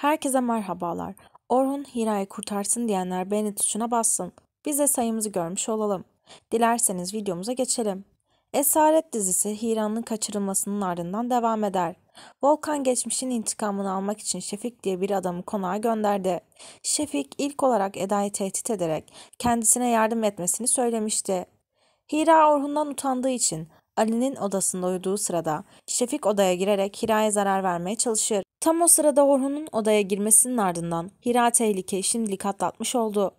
Herkese merhabalar. Orhun Hira'yı kurtarsın diyenler beğeni tuşuna bassın. Biz de sayımızı görmüş olalım. Dilerseniz videomuza geçelim. Esaret dizisi Hira'nın kaçırılmasının ardından devam eder. Volkan geçmişin intikamını almak için Şefik diye bir adamı konağa gönderdi. Şefik ilk olarak Eda'yı tehdit ederek kendisine yardım etmesini söylemişti. Hira Orhun'dan utandığı için Ali'nin odasında uyuduğu sırada Şefik odaya girerek Hira'ya zarar vermeye çalışır. Tam o sırada Orhun'un odaya girmesinin ardından Hira tehlike şimdilik atlatmış oldu.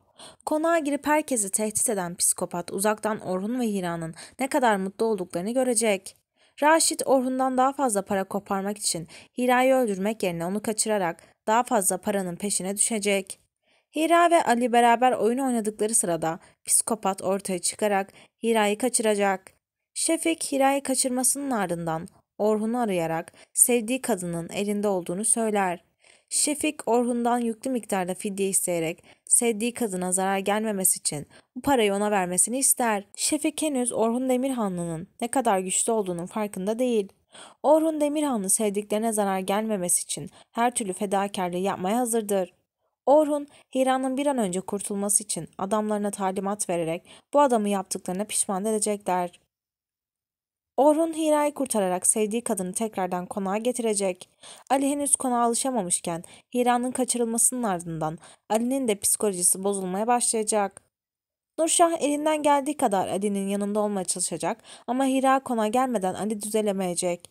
Konağa girip herkesi tehdit eden psikopat uzaktan Orhun ve Hira'nın ne kadar mutlu olduklarını görecek. Raşit Orhun'dan daha fazla para koparmak için Hira'yı öldürmek yerine onu kaçırarak daha fazla paranın peşine düşecek. Hira ve Ali beraber oyun oynadıkları sırada psikopat ortaya çıkarak Hira'yı kaçıracak. Şefik Hira'yı kaçırmasının ardından Orhun'u arayarak sevdiği kadının elinde olduğunu söyler. Şefik Orhun'dan yüklü miktarda fidye isteyerek sevdiği kadına zarar gelmemesi için bu parayı ona vermesini ister. Şefik henüz Orhun Demirhanlı'nın ne kadar güçlü olduğunun farkında değil. Orhun Demirhanlı sevdiklerine zarar gelmemesi için her türlü fedakarlığı yapmaya hazırdır. Orhun, Hira'nın bir an önce kurtulması için adamlarına talimat vererek bu adamı yaptıklarına pişman edecekler. Orhun Hira'yı kurtararak sevdiği kadını tekrardan konağa getirecek. Ali henüz konağa alışamamışken Hira'nın kaçırılmasının ardından Ali'nin de psikolojisi bozulmaya başlayacak. Nurşah elinden geldiği kadar Ali'nin yanında olmaya çalışacak ama Hira konağa gelmeden Ali düzelemeyecek.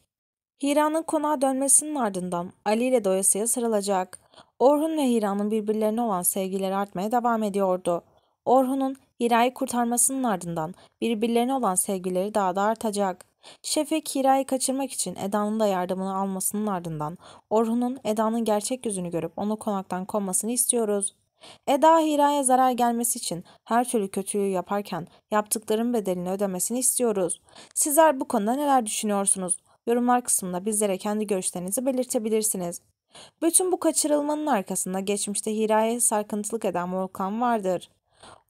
Hira'nın konağa dönmesinin ardından Ali ile doyasıya sarılacak. Orhun ve Hira'nın birbirlerine olan sevgileri artmaya devam ediyordu. Orhun'un Hira'yı kurtarmasının ardından birbirlerine olan sevgileri daha da artacak. Şefik Hira'yı kaçırmak için Eda'nın da yardımını almasının ardından Orhun'un Eda'nın gerçek yüzünü görüp onu konaktan kovmasını istiyoruz. Eda Hira'ya zarar gelmesi için her türlü kötülüğü yaparken yaptıkların bedelini ödemesini istiyoruz. Sizler bu konuda neler düşünüyorsunuz? Yorumlar kısmında bizlere kendi görüşlerinizi belirtebilirsiniz. Bütün bu kaçırılmanın arkasında geçmişte Hira'ya sarkıntılık eden Volkan vardır.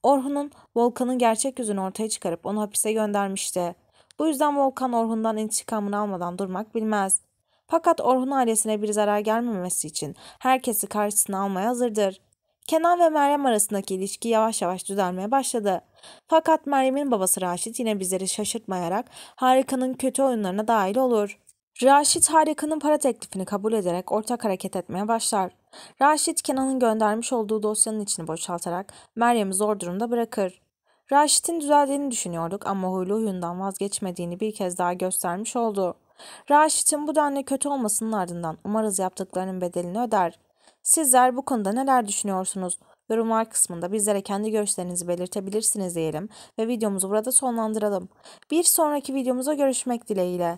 Orhun'un Volkan'ın gerçek yüzünü ortaya çıkarıp onu hapise göndermişti. Bu yüzden Volkan Orhun'dan intikamını almadan durmak bilmez. Fakat Orhun ailesine bir zarar gelmemesi için herkesi karşısına almaya hazırdır. Kenan ve Meryem arasındaki ilişki yavaş yavaş düzelmeye başladı. Fakat Meryem'in babası Raşit yine bizleri şaşırtmayarak Harika'nın kötü oyunlarına dahil olur. Raşit Harika'nın para teklifini kabul ederek ortak hareket etmeye başlar. Raşit Kenan'ın göndermiş olduğu dosyanın içini boşaltarak Meryem'i zor durumda bırakır. Raşit'in düzeldiğini düşünüyorduk ama huylu huyundan vazgeçmediğini bir kez daha göstermiş oldu. Raşit'in bu denli kötü olmasının ardından umarız yaptıklarının bedelini öder. Sizler bu konuda neler düşünüyorsunuz? Yorumlar kısmında bizlere kendi görüşlerinizi belirtebilirsiniz diyelim ve videomuzu burada sonlandıralım. Bir sonraki videomuza görüşmek dileğiyle.